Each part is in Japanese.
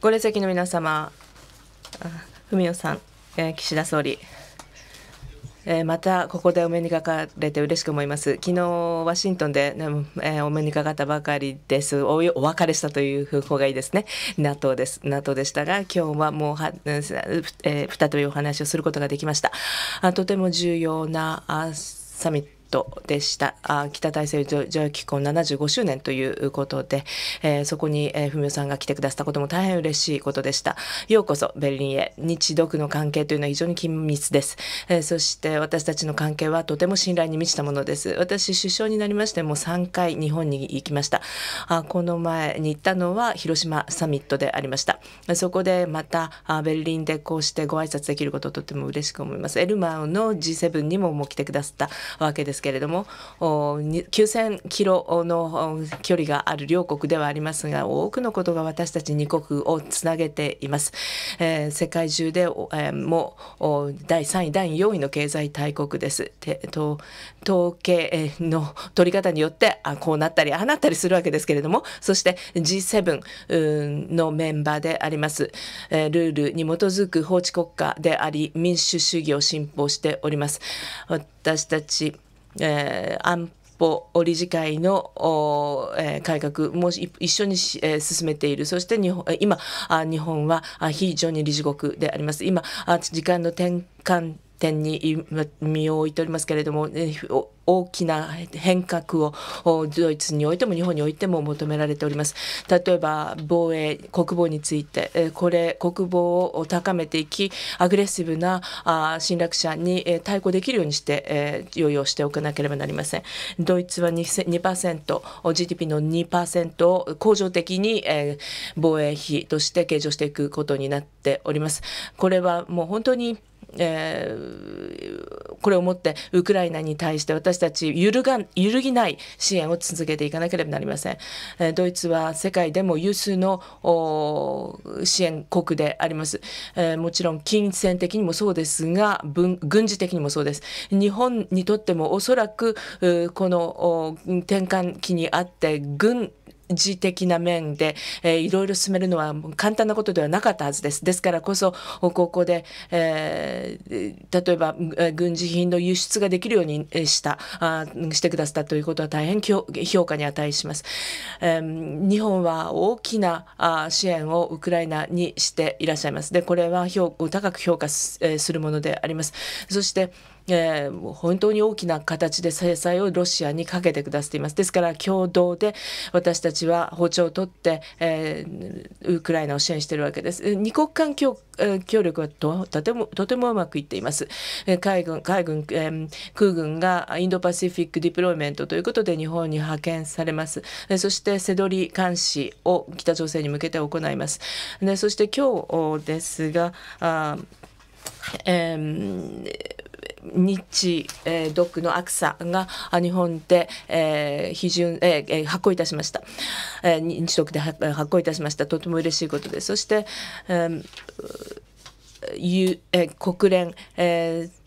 ご列席の皆様、文雄さん、岸田総理、またここでお目にかかれて嬉しく思います。昨日ワシントンで、お目にかかったばかりです。お別れしたという方がいいですね。NATO です。NATO でしたが、今日はもうは、再びお話をすることができました。とても重要なサミットトでしたあ北大西洋気候七十五周年ということで、えー、そこに、えー、文夫さんが来てくださったことも大変嬉しいことでしたようこそベルリンへ日独の関係というのは非常に緊密です、えー、そして私たちの関係はとても信頼に満ちたものです私首相になりましてもう3回日本に行きましたあこの前に行ったのは広島サミットでありましたそこでまたあベルリンでこうしてご挨拶できることをとても嬉しく思いますエルマーの G7 にももう来てくださったわけですですけれども9,000キロの距離がある両国ではありますが多くのことが私たち2国をつなげています。えー、世界中で、えー、もう第3位第4位の経済大国です。統計の取り方によってあこうなったりああなったりするわけですけれどもそして G7 のメンバーであります、えー、ルールに基づく法治国家であり民主主義を進歩しております。私たちえー、安保理事会の、お、えー、改革もし一緒に、えー、進めているそして日本今あ、日本は非常に理事国であります今あ時間の転換点に身を置いておりますけれども、大きな変革をドイツにおいても日本においても求められております例えば防衛国防についてこれ国防を高めていきアグレッシブな侵略者に対抗できるようにして用意をしておかなければなりませんドイツは 2%GDP の2%を恒常的に防衛費として計上していくことになっておりますこれはもう本当にえー、これをもってウクライナに対して私たち揺るが揺るぎない支援を続けていかなければなりません。えドイツは世界でも有数の支援国であります、えー、もちろん金銭的にもそうですが軍事的にもそうです。日本にとってもおそらくこの転換期にあって軍事的な面で、えー、いろいろ進めるのは簡単なことではなかったはずです。ですからこそここで、えー、例えば軍事品の輸出ができるようにしたあしてくださったということは大変評価に値します。えー、日本は大きなあ支援をウクライナにしていらっしゃいます。でこれは評高く評価す,、えするものであります。そしてえー、本当に大きな形で制裁をロシアにかけてくださっていますですから共同で私たちは包丁を取って、えー、ウクライナを支援しているわけです二国間協力はとてもとてもうまくいっています海軍海軍、えー、空軍がインドパシフィックディプロイメントということで日本に派遣されますそしてセドリ監視を北朝鮮に向けて行いますでそして今日ですがあ、えー日、えー、ドックのアクサが日本で、えー、批准、えー、発行いたしました、えー、日ドで発行いたしましたとても嬉しいことですそして、ええー、国連、えー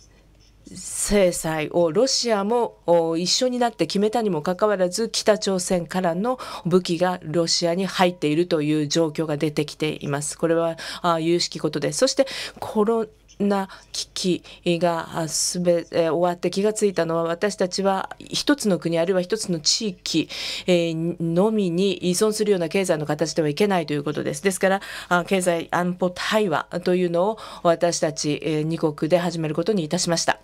制裁をロシアも一緒になって決めたにもかかわらず北朝鮮からの武器がロシアに入っているという状況が出てきています。これは有識ことです。そしてコロな危機がすべ終わって気がついたのは私たちは一つの国あるいは一つの地域のみに依存するような経済の形ではいけないということです。ですから経済安保対話というのを私たち2国で始めることにいたしました。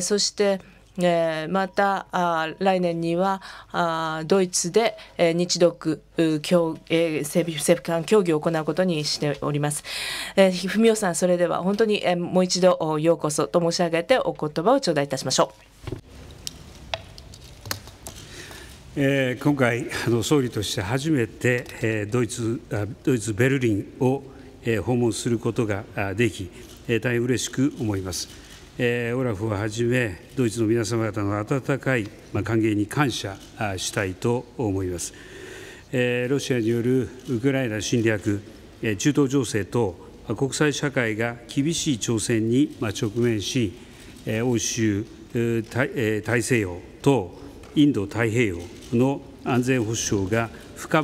そしてえー、またあ来年にはあドイツで、えー、日独協、えー、政府間協議を行うことにしております。えー、文雄さんそれでは本当に、えー、もう一度ようこそと申し上げてお言葉を頂戴いたしましょう。え今回あの総理として初めて、えドイツドイツベルリンを、え訪問することができ、え大変嬉しく思います。オラフをはじめ、ドイツの皆様方の温かい歓迎に感謝したいと思います。ロシアによるウクライナ侵略、中東情勢等、国際社会が厳しい挑戦に直面し、欧州、大西洋とインド太平洋の安全保障が不可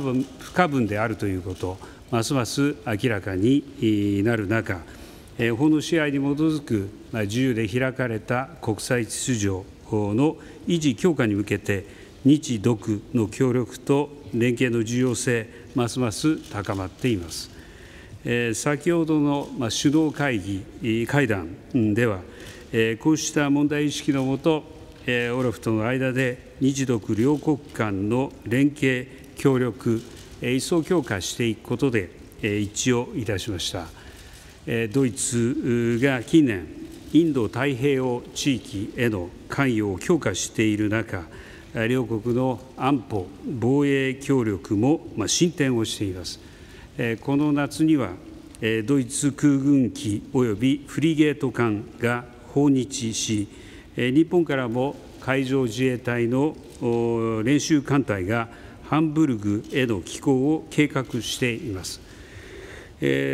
分であるということ、ますます明らかになる中、法の支配に基づく自由で開かれた国際秩序の維持強化に向けて日独の協力と連携の重要性ますます高まっています。先ほどの首脳会議会談ではこうした問題意識のもとオラフとの間で日独両国間の連携協力一層強化していくことで一致をいたしました。ドイツが近年、インド太平洋地域への関与を強化している中、両国の安保・防衛協力も進展をしています。この夏にはドイツ空軍機及びフリゲート艦が訪日し、日本からも海上自衛隊の練習艦隊がハンブルグへの寄港を計画しています。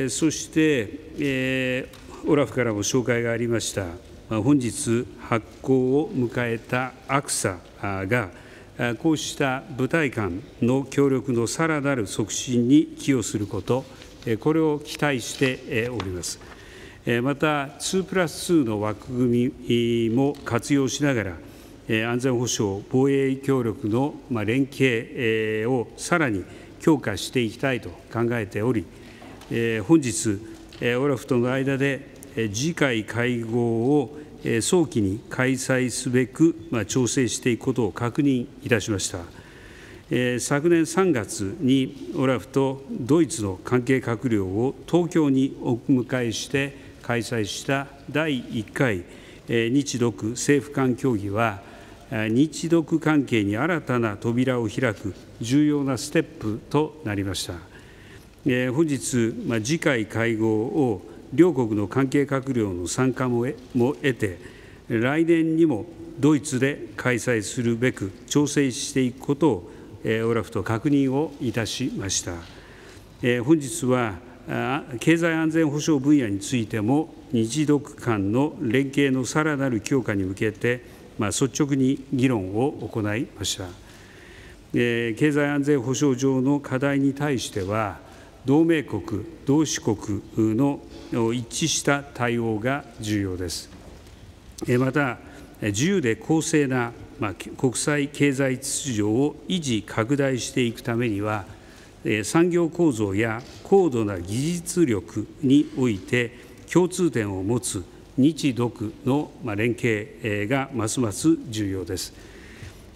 そして、オラフからも紹介がありました、本日発行を迎えた a ク a が、こうした舞台間の協力のさらなる促進に寄与すること、これを期待しております。また、2プラス2の枠組みも活用しながら、安全保障、防衛協力の連携をさらに強化していきたいと考えており、本日、オラフとの間で次回会合を早期に開催すべく調整していくことを確認いたしました。昨年3月にオラフとドイツの関係閣僚を東京にお迎えして開催した第1回日独政府間協議は日独関係に新たな扉を開く重要なステップとなりました。本日、次回会合を両国の関係閣僚の参加も得て、来年にもドイツで開催するべく調整していくことをオラフと確認をいたしました。本日は経済安全保障分野についても日独間の連携のさらなる強化に向けて、まあ、率直に議論を行いました。経済安全保障上の課題に対しては同盟国、同志国の一致した対応が重要です。また、自由で公正な国際経済秩序を維持・拡大していくためには、産業構造や高度な技術力において共通点を持つ日独の連携がますます重要です。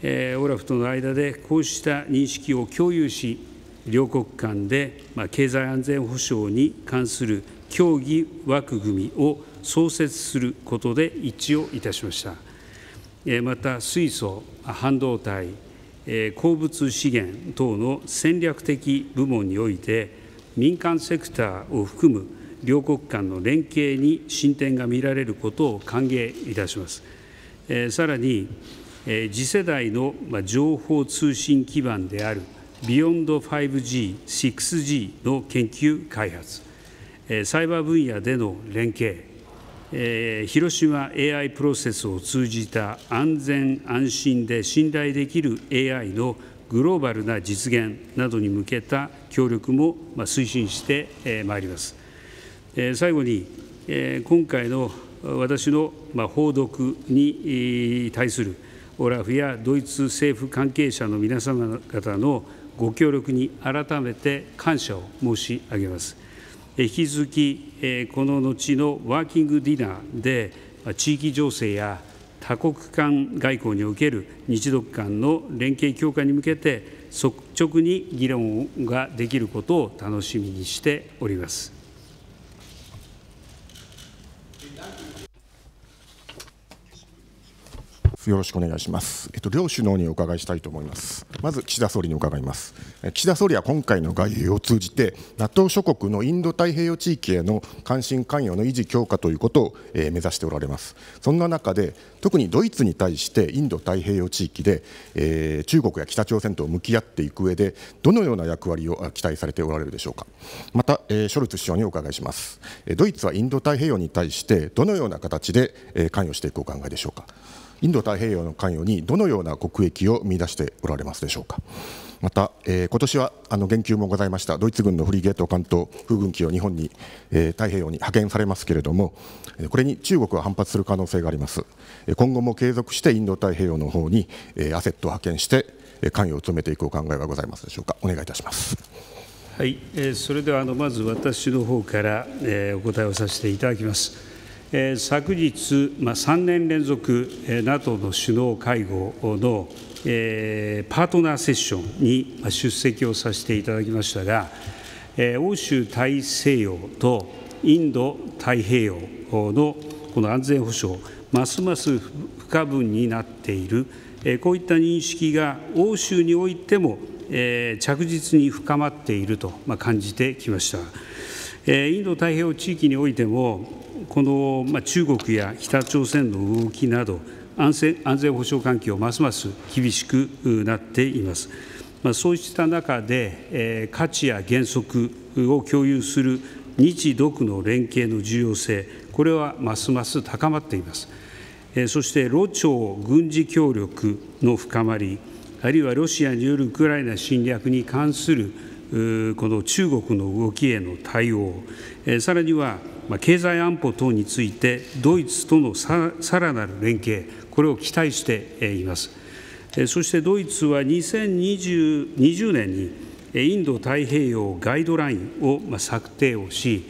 オラフとの間でこうした認識を共有し両国間で経済安全保障に関する協議枠組みを創設することで一致をいたしました。また水素、半導体、鉱物資源等の戦略的部門において民間セクターを含む両国間の連携に進展が見られることを歓迎いたします。さらに次世代の情報通信基盤であるビヨンド 5G、6G の研究開発、サイバー分野での連携、広島 AI プロセスを通じた安全安心で信頼できる AI のグローバルな実現などに向けた協力も推進してまいります。最後に今回の私の報読に対するオラフやドイツ政府関係者の皆様方のご協力に改めて感謝を申し上げます。引き続き、この後のワーキングディナーで、地域情勢や多国間外交における日独間の連携強化に向けて、率直に議論ができることを楽しみにしております。よろしくお願いします。えっと、両首脳にお伺いしたいと思います。まず岸田総理に伺います。岸田総理は今回の外遊を通じて、NATO 諸国のインド太平洋地域への関心関与の維持強化ということを、え目指しておられます。そんな中で、特にドイツに対してインド太平洋地域で、えー、中国や北朝鮮と向き合っていく上で、どのような役割を期待されておられるでしょうか。また、えー、ショルツ首相にお伺いします。ドイツはインド太平洋に対してどのような形で関与していくお考えでしょうか。インド太平洋の関与にどのような国益を見出しておられますでしょうか。また、えー、今年はあの言及もございましたドイツ軍のフリゲート艦と空軍機を日本に、えー、太平洋に派遣されますけれどもこれに中国は反発する可能性があります今後も継続してインド太平洋の方に、えー、アセットを派遣して関与を詰めていくお考えはございますでしょうかお願いいたしますはい、えー、それではあのまず私の方から、えー、お答えをさせていただきます昨日、3年連続 NATO の首脳会合のパートナーセッションに出席をさせていただきましたが、欧州大西洋とインド太平洋のこの安全保障、ますます不可分になっている、こういった認識が欧州においても着実に深まっていると感じてきました。インド太平洋地域においてもこの、ま中国や北朝鮮の動きなど安全安全保障環境ますます厳しくなっています。まあ、そうした中で、えー、価値や原則を共有する日独の連携の重要性、これはますます高まっています。えー、そして、ロ朝軍事協力の深まり、あるいはロシアによるウクライナ侵略に関するこの中国の動きへの対応、さらには経済安保等についてドイツとのさらなる連携、これを期待しています。そしてドイツは2020年にインド太平洋ガイドラインを策定をし、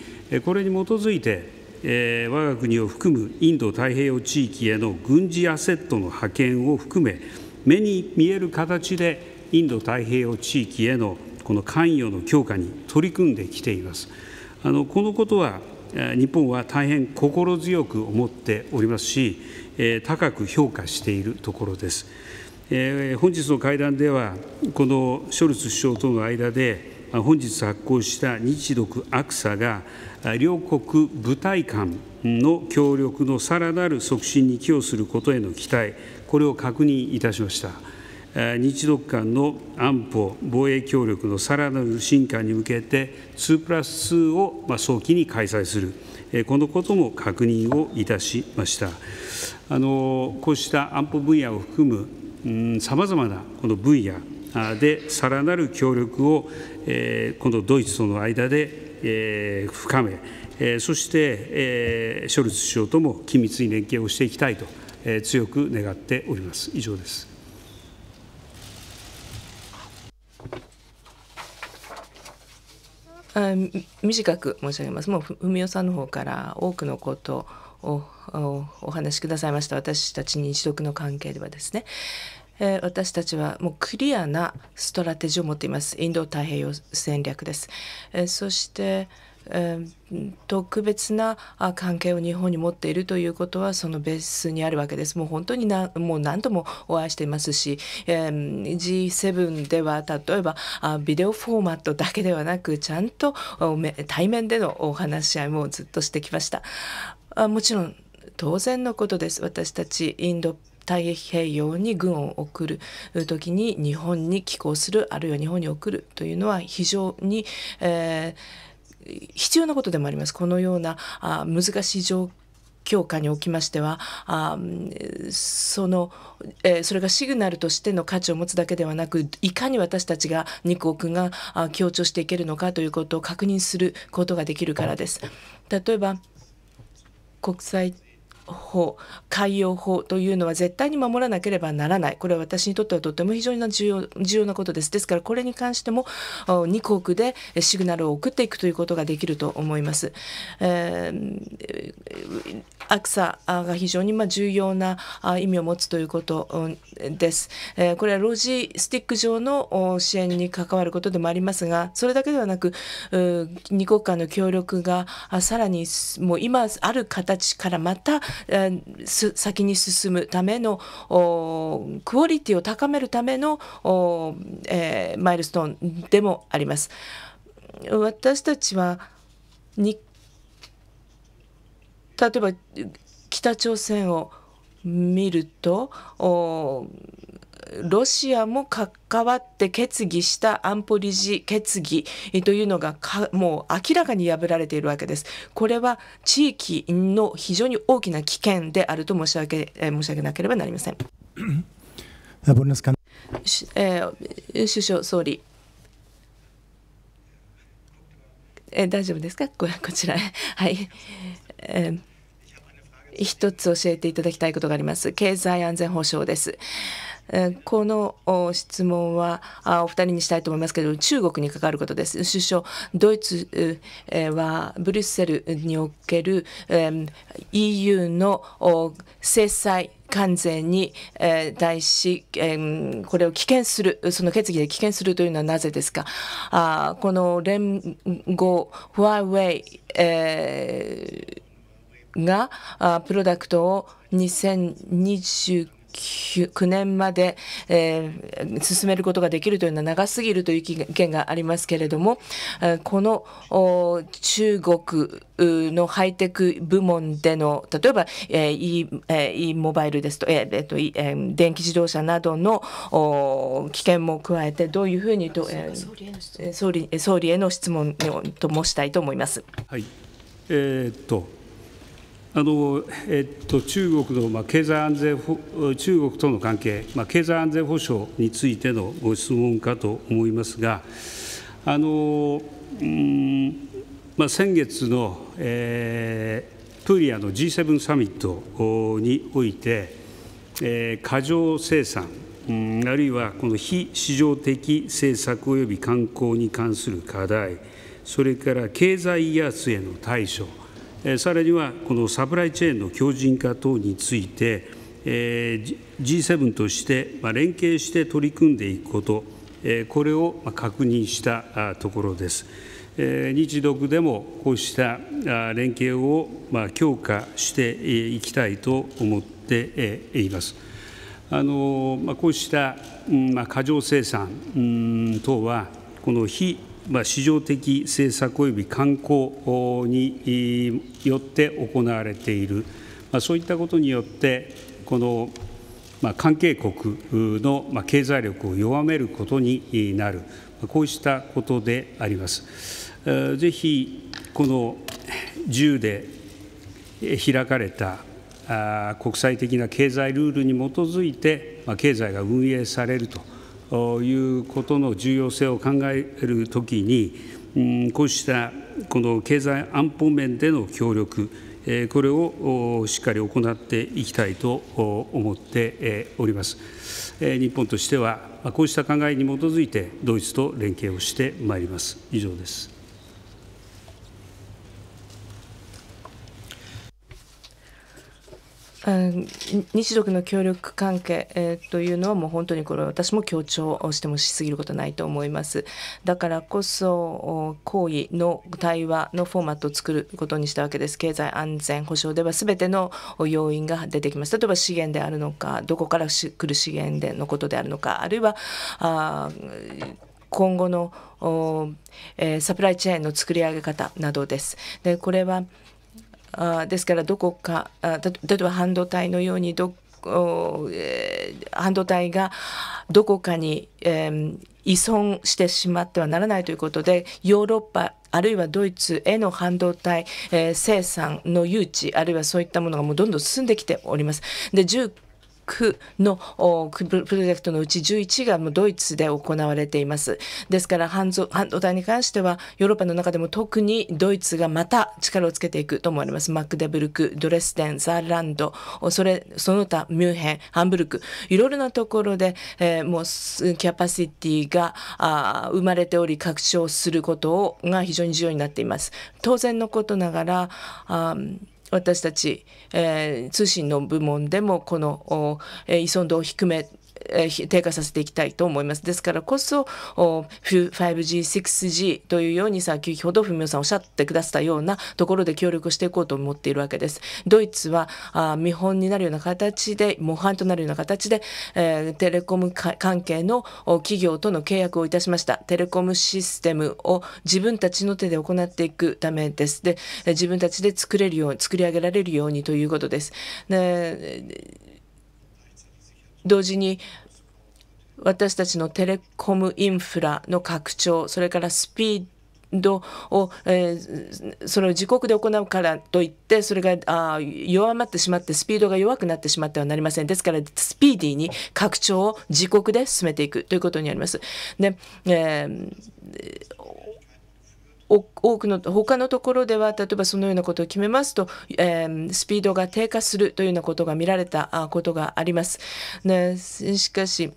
これに基づいて、え我が国を含むインド太平洋地域への軍事アセットの派遣を含め、目に見える形でインド太平洋地域へのこの関与の強化に取り組んできています。あのこのことは日本は大変心強く思っておりますし、高く評価しているところです。本日の会談では、このショルツ首相との間で、本日発行した日独アクサが、両国部隊間の協力のさらなる促進に寄与することへの期待、これを確認いたしました。日独間の安保、防衛協力のさらなる進化に向けて、2プラス2を早期に開催する、このことも確認をいたしました。あのこうした安保分野を含むさまざまなこの分野で、さらなる協力を、えー、このドイツとの間で、えー、深め、えー、そして、えー、ショルツ首相とも緊密に連携をしていきたいと、えー、強く願っております。以上です。あ短く申し上げます。もう文雄さんの方から多くのことをお話しくださいました私たち日読の関係ではですね、えー、私たちはもうクリアなストラテジーを持っていますインド太平洋戦略です、えー、そして、特別な関係を日本に持っているということはそのベースにあるわけです。もう本当になもう何度もお会いしていますし、G7 では例えばビデオフォーマットだけではなくちゃんと対面でのお話し合いもずっとしてきました。もちろん当然のことです。私たちインド太平洋に軍を送る時に日本に寄港するあるいは日本に送るというのは非常に、えー必要なことでもあります。このようなあ難しい状況下におきましてはあその、えー、それがシグナルとしての価値を持つだけではなくいかに私たちが二国が強調していけるのかということを確認することができるからです。例えば国際法海洋法というのは絶対に守らなければならないこれは私にとってはとても非常に重要重要なことですですからこれに関しても2国でシグナルを送っていくということができると思います。えー、アクサが非常にま重要な意味を持つということです。えこれはロジスティック上の支援に関わることでもありますがそれだけではなく2国間の協力がさらにもう今ある形からまた先に進むためのクオリティを高めるための、えマイルストーンでもあります。私たちはに例えば北朝鮮を見るとロシアも関わって決議した安保理事決議というのがもう明らかに破られているわけです。これは地域の非常に大きな危険であると申し訳申し上げなければなりません。えー、首相、総理。え大丈夫ですかこちらへ。はい。えー一つ教えていただきたいことがあります。経済安全保障です。この質問はお二人にしたいと思いますけど中国に関わることです首相ドイツはブリュッセルにおける EU の制裁関税に対し、これを棄権する、その決議で棄権するというのはなぜですか。この連合、ファーウェイ、がプロダクトを2029 9年まで、えー、進めることができるというのは長すぎるという意見がありますけれども、この中国のハイテク部門での例えば、え e モバイルですと,、えーとえー、電気自動車などの危険も加えてどういうふうにと、えー、総理総理への質問と申したいと思います。はいえー、っとあのえっと、中国の、まあ、経済安全中国との関係、まあ、経済安全保障についてのご質問かと思いますが、あのうんまあ、先月の、えー、プーリアの G7 サミットにおいて、えー、過剰生産、うん、あるいはこの非市場的政策及び観光に関する課題、それから経済威圧への対処、さらにはこのサプライチェーンの強靭化等について、G7 として連携して取り組んでいくこと、これを確認したところです。日独でもこうした連携を強化していきたいと思っています。あのこうした過剰生産等はこの非まあ、市場的政策及び観光によって行われている、まあ、そういったことによって、この、まあ、関係国の経済力を弱めることになる、こうしたことであります。ぜひこの10で開かれた国際的な経済ルールに基づいて経済が運営されると。いうことの重要性を考えるときに、こうしたこの経済安保面での協力、これをしっかり行っていきたいと思っております。日本としては、こうした考えに基づいて、ドイツと連携をしてまいります。以上です。日独の協力関係、えー、というのはもう本当にこれ私も強調してもしすぎることないと思いますだからこそ行為の対話のフォーマットを作ることにしたわけです経済安全保障では全ての要因が出てきます例えば資源であるのかどこから来る資源でのことであるのかあるいはあ今後の、えー、サプライチェーンの作り上げ方などです。でこれはあですからどこか例えば半導体のようにど、半導体がどこかに、え依存してしまってはならないということでヨーロッパあるいはドイツへの半導体、え生産の誘致あるいはそういったものがもうどんどん進んできております。でのプロジェクトのうち11がもうドイツで行われています。ですから半導体に関してはヨーロッパの中でも特にドイツがまた力をつけていくと思われます。マクデブルク、ドレスデン、ザーランド、それその他ミュンヘン、ハンブルク、いろいろなところで、えー、もうキャパシティがあ生まれており拡張することをが非常に重要になっています。当然のことながらあ私たち、えー、通信の部門でもこの依存度を低め低下させていきたいと思います。ですからこそ 5G、6G というように先ほど文雄さんおっしゃってくださったようなところで協力していこうと思っているわけです。ドイツは見本になるような形で模範となるような形で、えテレコム関係の企業との契約をいたしました。テレコムシステムを自分たちの手で行っていくためです。で自分たちで作れるように作り上げられるようにということです。で同時に私たちのテレコムインフラの拡張それからスピードを、えー、それを自国で行うからといってそれがあ弱まってしまってスピードが弱くなってしまってはなりませんですからスピーディーに拡張を自国で進めていくということになります。でえー多くの他のところでは例えばそのようなことを決めますと、えー、スピードが低下するというようなことが見られたことがあります。ね、しかし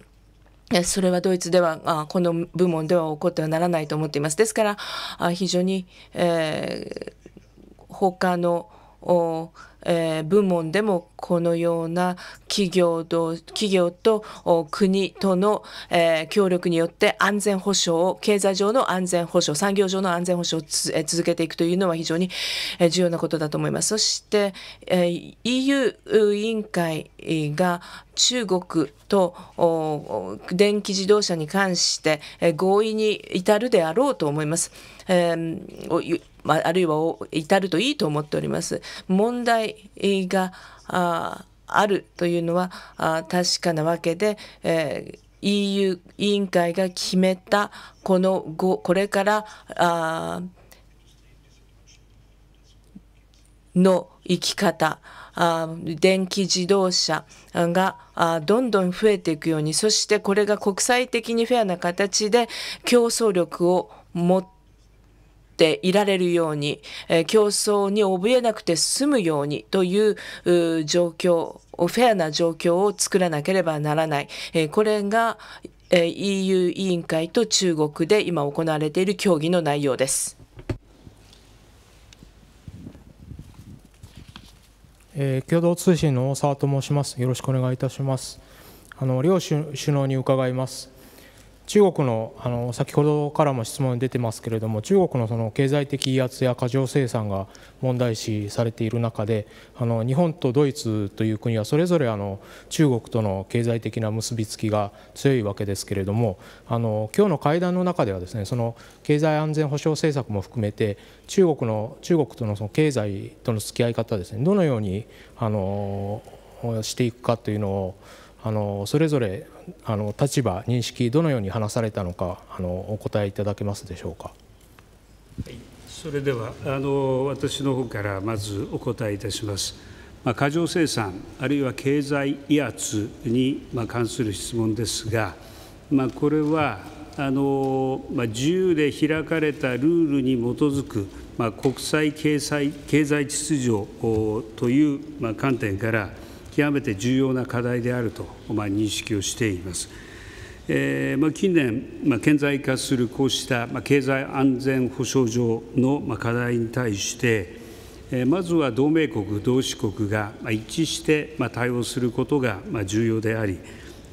それはドイツでは、この部門では起こってはならないと思っています。ですから、非常に、えー、他のえー、部門でもこのような企業と企業と国との、えー、協力によって安全保障を経済上の安全保障産業上の安全保障をつ、えー、続けていくというのは非常に、えー、重要なことだと思います。そして、えー、EU 委員会が中国と電気自動車に関して合意に至るであろうと思います。えー、あるいは至るといいと思っております。問題があるというのは確かなわけで、えー EU 委員会が決めたこの後これからあの生き方電気自動車がどんどん増えていくようにそしてこれが国際的にフェアな形で競争力を持ってていられるように、えー、競争に怯えなくて済むようにという状況、フェアな状況を作らなければならない。えー、これが EU 委員会と中国で今行われている協議の内容です。えー、共同通信の大沢と申します。よろしくお願いいたします。あの両首脳に伺います。中国のあの先ほどからも質問出てますけれども中国のその経済的威圧や過剰生産が問題視されている中であの日本とドイツという国はそれぞれあの中国との経済的な結びつきが強いわけですけれどもあの今日の会談の中ではですねその経済安全保障政策も含めて中国の中国とのその経済との付き合い方ですねどのようにあのしていくかというのをあのそれぞれあの立場認識どのように話されたのかあのお答えいただけますでしょうか。はい、それではあの私の方からまずお答えいたします。まあ、過剰生産あるいは経済威圧にまあ関する質問ですが、まあ、これはあのまあ、自由で開かれたルールに基づく、まあ、国際経済経済秩序という、まあ、観点から、極めて重要な課題であると、ま認識をしています。えま近年、ま顕在化するこうした、ま経済安全保障上の、ま課題に対して、えまずは同盟国、同志国が、ま一致して、ま対応することが、ま重要であり、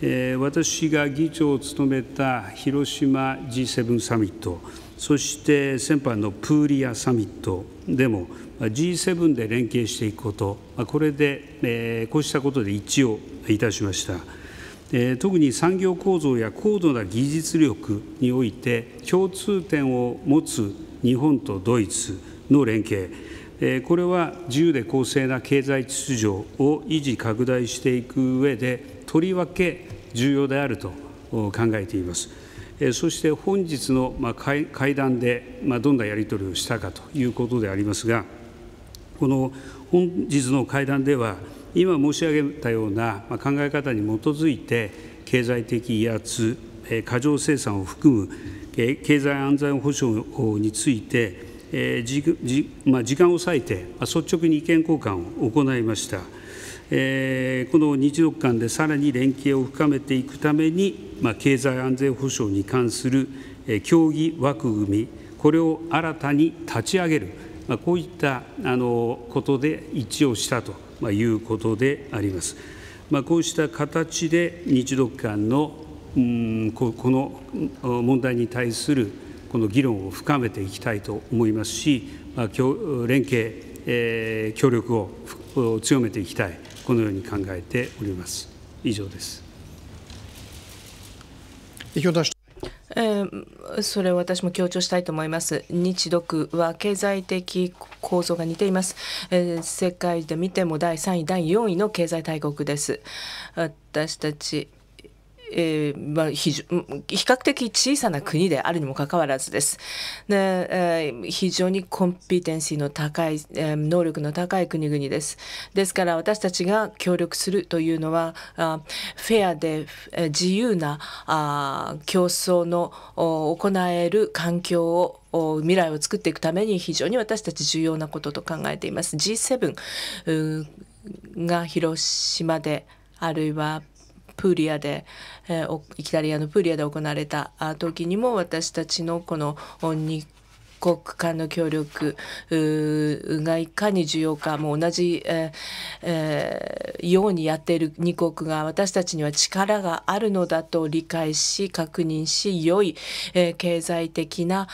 え私が議長を務めた広島 G7 サミット、そして先般のプーリアサミットでも、G7 で連携していくこと、これで、こうしたことで一致をいたしました。特に産業構造や高度な技術力において共通点を持つ日本とドイツの連携、これは自由で公正な経済秩序を維持・拡大していく上で、とりわけ重要であると考えています。そして本日の会談でどんなやり取りをしたかということでありますが、この本日の会談では、今申し上げたような考え方に基づいて、経済的威圧、過剰生産を含む経済安全保障について、時間を割いて率直に意見交換を行いました。えこの日独間でさらに連携を深めていくために、ま経済安全保障に関する、え協議枠組み、これを新たに立ち上げる、まあ、こういったあのことで一致をしたということであります。まあ、こうした形で日独間のこの問題に対するこの議論を深めていきたいと思いますし、ま連携、協力を強めていきたい、このように考えております。以上です。えー、それを私も強調したいと思います。日独は経済的構造が似ています、えー、世界で見ても第3位、第4位の経済大国です。私たちえーまあ、非比較的小さな国であるにもかかわらずです。でえー、非常にコンピテンシーの高い、えー、能力の高い国々です。ですから私たちが協力するというのはあフェアで、え自由なあ競争の行える環境を未来を作っていくために非常に私たち重要なことと考えています。G7 が広島であるいはプーリアで、えー、イタリアのプーリアで行われた時にも私たちのこの日国間の協力がいかに重要かもう同じ、ええー、ようにやっている2国が私たちには力があるのだと理解し確認し良い、えー、経済的な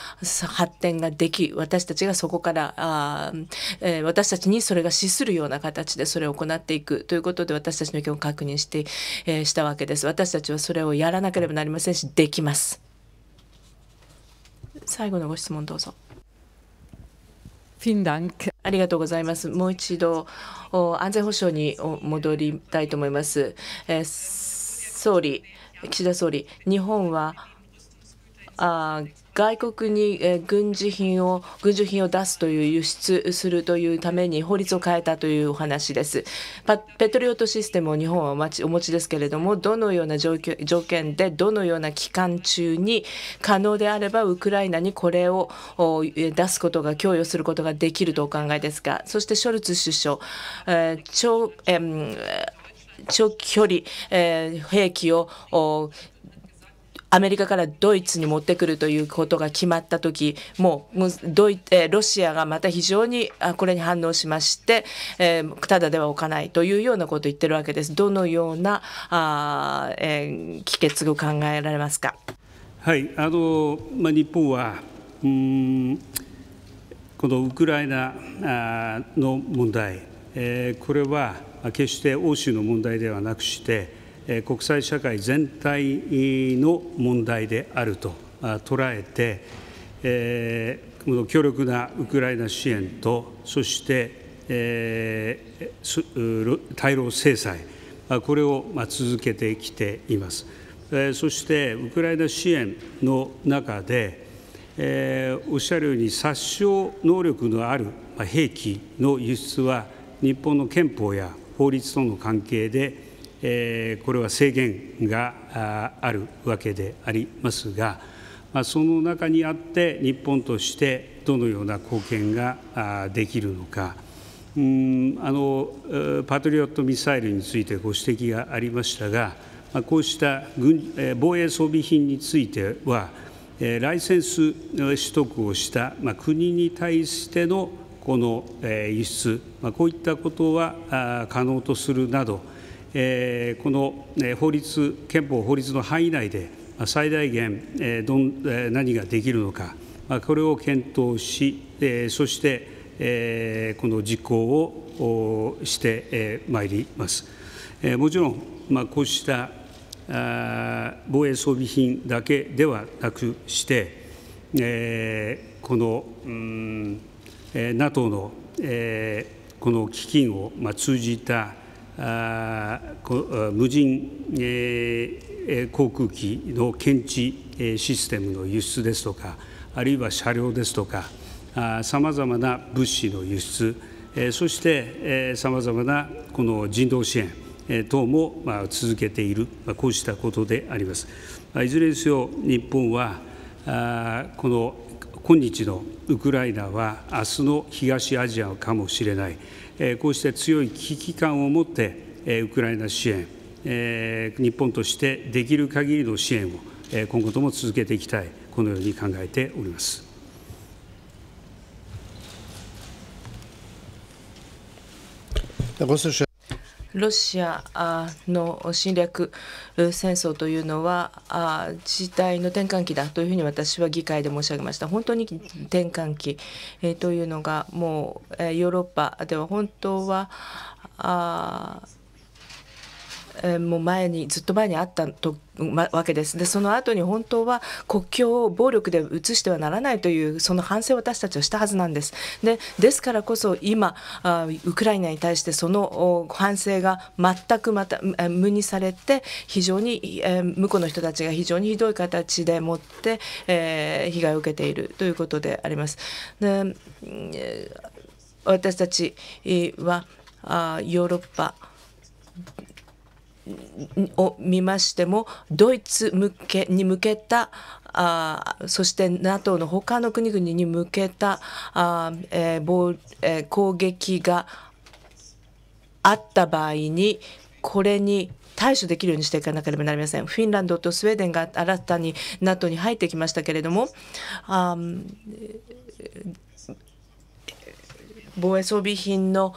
発展ができ私たちがそこからあ、えー、私たちにそれが資するような形でそれを行っていくということで私たちの意見を確認して、えー、したわけです私たちはそれをやらなければなりませんしできます最後のご質問どうぞフィンダンクありがとうございます。もう一度安全保障に戻りたいと思います。えー、総理、岸田総理、日本はあ外国に、軍事品を軍需品を出すという輸出するというために法律を変えたというお話ですペトリオットシステムを日本はお待ちお持ちですけれどもどのような条件でどのような期間中に可能であればウクライナにこれを出すことが供与することができるとお考えですかそしてショルツ首相、えー長えー長距離、えー、兵器をアメリカからドイツに持ってくるということが決まった時もうドイ、えロシアがまた非常にこれに反応しまして、えただでは置かないというようなことを言ってるわけです。どのようなあ、えー、帰結を考えられますか。はいあのまあ、日本はうんこのウクライナの問題、えー、これは決して欧州の問題ではなくして、国際社会全体の問題であると捉えて、えこの強力なウクライナ支援と、そして、えー、対ロ制裁、これを続けてきています。そしてウクライナ支援の中で、えー、おっしゃるように殺傷能力のある兵器の輸出は日本の憲法や法律との関係でこれは制限があるわけでありますが、その中にあって、日本としてどのような貢献ができるのか、パトリオットミサイルについてご指摘がありましたが、こうした防衛装備品については、ライセンス取得をした国に対してのこの輸出、こういったことは可能とするなど、えこの法律、憲法、法律の範囲内で最大限どん、何ができるのか、これを検討し、そして、この実行をしてまいります。もちろん、まこうした防衛装備品だけではなくして、えこの、うん、NATO の、えこの基金を通じた無人航空機の検知システムの輸出ですとか、あるいは車両ですとか、さまざまな物資の輸出、そしてさまざまなこの人道支援等も続けている、こうしたことであります。いずれにせよ、日本はこの今日のウクライナは明日の東アジアかもしれない。こうして強い危機感を持ってウクライナ支援、日本としてできる限りの支援を今後とも続けていきたい、このように考えております。ロシアの侵略戦争というのは事態の転換期だというふうに私は議会で申し上げました本当に転換期、えー、というのがもう、えー、ヨーロッパでは本当はああえー、もう前にずっと前にあったと、ま、わけですでその後に本当は国境を暴力で移してはならないというその反省を私たちはしたはずなんですでですからこそ今あウクライナに対してその反省が全くまた無にされて非常に、えー、向こうの人たちが非常にひどい形でもって、えー、被害を受けているということであります。で私たちはあヨーロッパを見ましてもドイツ向けに向けたあそして NATO の他の国々に向けたあ、えーえー、攻撃があった場合にこれに対処できるようにしていかなければなりません。フィンランドとスウェーデンが新たに NATO に入ってきましたけれども、あ防衛装備品の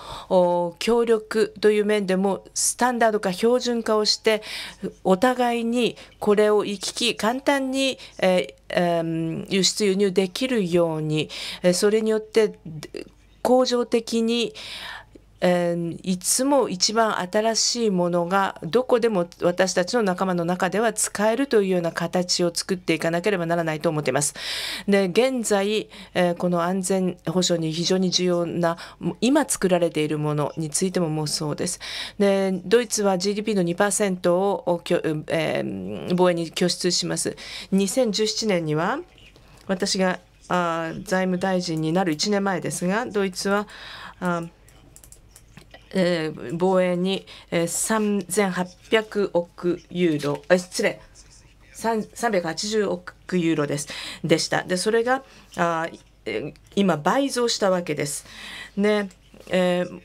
協力という面でもスタンダード化標準化をしてお互いにこれを行き来簡単に、えー、輸出輸入できるようにそれによって恒常的にいつも一番新しいものがどこでも私たちの仲間の中では使えるというような形を作っていかなければならないと思っています。で現在、この安全保障に非常に重要な今作られているものについてももうそうです。でドイツは GDP の2%を、えー、防衛に拠出します。2017年には私が財務大臣になる1年前ですがドイツはえー、防衛に、えー、3800億ユーロ、失礼、380億ユーロですでした。で、それがあ、今、倍増したわけです。で、えー、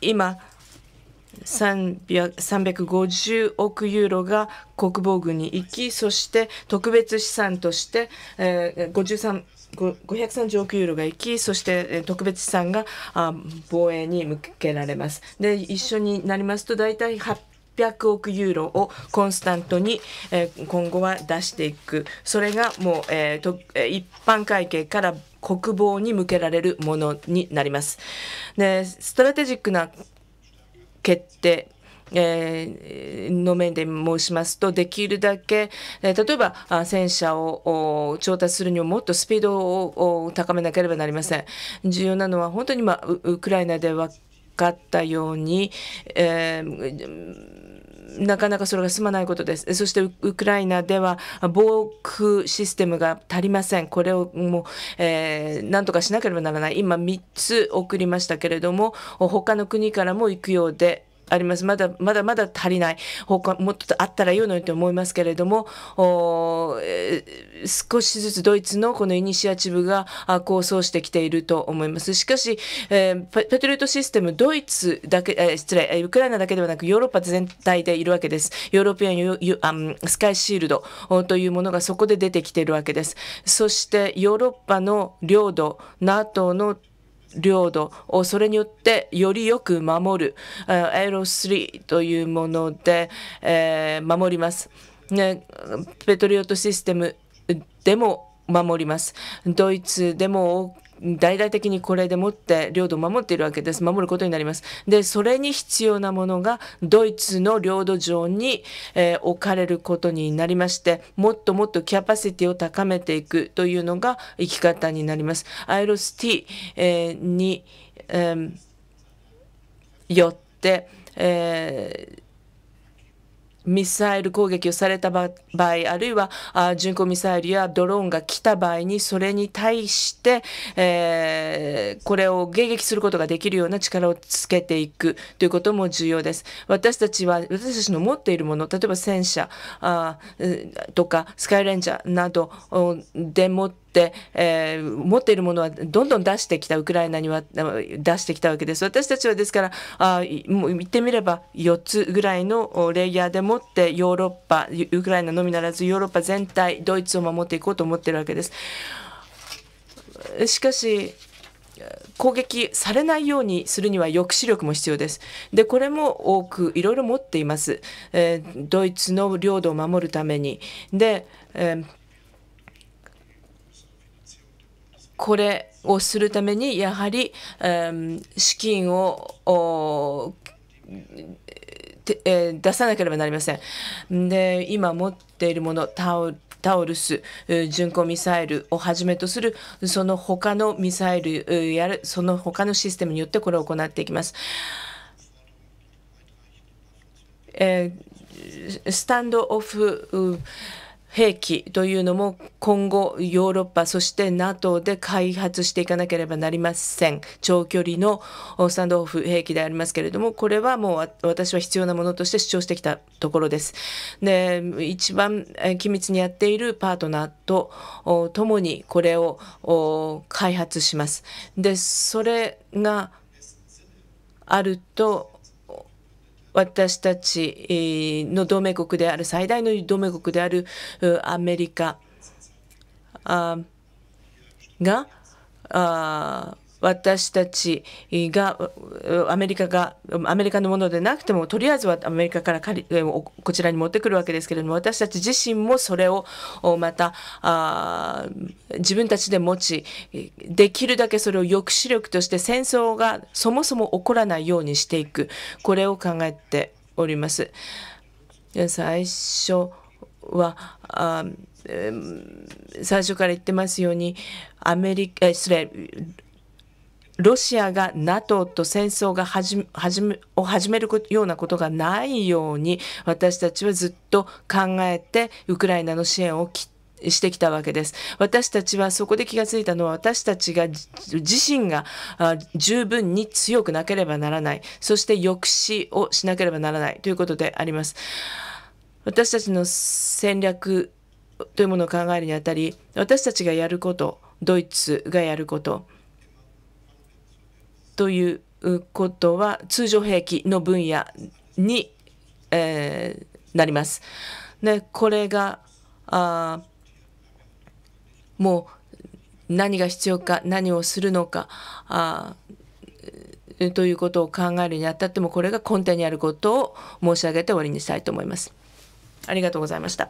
今350億ユーロが国防軍に行きそして特別資産として、えー、53 530億ユーロが行きそして特別資産が防衛に向けられます。で一緒になりますと大体800億ユーロをコンスタントに、今後は出していくそれがもう、一般会計から国防に向けられるものになります。でストラテジックな決定えー、の面で申しますとできるだけ、えー、例えば戦車を調達するにももっとスピードを高めなければなりません。重要なのは本当に、まあ、ウクライナで分かったように、えーなかなかそれが済まないことです。そしてウクライナでは防空システムが足りません。これをもう、えー、なんとかしなければならない。今3つ送りましたけれども、他の国からも行くようで、あります。まだまだまだ足りない。他もっとあったら良いのにと思いますけれども、えー、少しずつドイツのこのイニシアチブが構想してきていると思います。しかし、えー、ペトリオットシステム、ドイツだけ、えー、失礼、ウクライナだけではなくヨーロッパ全体でいるわけです。ヨーロピアンあスカイシールドというものがそこで出てきているわけです。そしてヨーロッパの領土、NATO の領土をそれによってよりよく守るエロスリーというもので、えー、守ります、ね、ペトリオットシステムでも守りますドイツでも大々的にこれでもって領土を守っているわけです。守ることになります。で、それに必要なものがドイツの領土上に、えー、置かれることになりまして、もっともっとキャパシティを高めていくというのが生き方になります。アイロス T、えー、に、えー、よって、えーミサイル攻撃をされた場合、あるいは巡航ミサイルやドローンが来た場合に、それに対して、えー、これを迎撃することができるような力をつけていくということも重要です。私たちは、私たちの持っているもの、例えば戦車あとかスカイレンジャーなどでもって、えー、持っているものはどんどん出してきたウクライナには出してきたわけです私たちはですからあもう言ってみれば4つぐらいのレイヤーでもってヨーロッパウクライナのみならずヨーロッパ全体ドイツを守っていこうと思っているわけです。しかし攻撃されないようにするには抑止力も必要です。で、これも多くいろいろ持っています。えー、ドイツの領土を守るために。で、えーこれをするためにやはり、資金をえ出さなければなりません。で今持っているものタオタオルス巡航ミサイルをはじめとするその他のミサイルやるその他のシステムによってこれを行っていきます。えー、スタンドオフ兵器というのも今後ヨーロッパそして NATO で開発していかなければなりません長距離のスタンドオフ兵器でありますけれどもこれはもう私は必要なものとして主張してきたところですで一番機密にやっているパートナーと共にこれを開発しますでそれがあると私たちの同盟国である最大の同盟国であるアメリカが私たちがアメリカがアメリカのものでなくてもとりあえずはアメリカからこちらに持ってくるわけですけれども私たち自身もそれをまた自分たちで持ちできるだけそれを抑止力として戦争がそもそも起こらないようにしていくこれを考えております。最初は最初から言ってますようにアメリカ失礼ロシアが NATO と戦争が始めを始めるようなことがないように私たちはずっと考えてウクライナの支援をしてきたわけです。私たちはそこで気がついたのは私たちが自身が十分に強くなければならない。そして抑止をしなければならないということであります。私たちの戦略というものを考えるにあたり、私たちがやること、ドイツがやること、ということは通常兵器の分野に、えー、なります。ね、これがあもう何が必要か何をするのかあということを考えるにあたってもこれが根底にあることを申し上げて終わりにしたいと思います。ありがとうございました。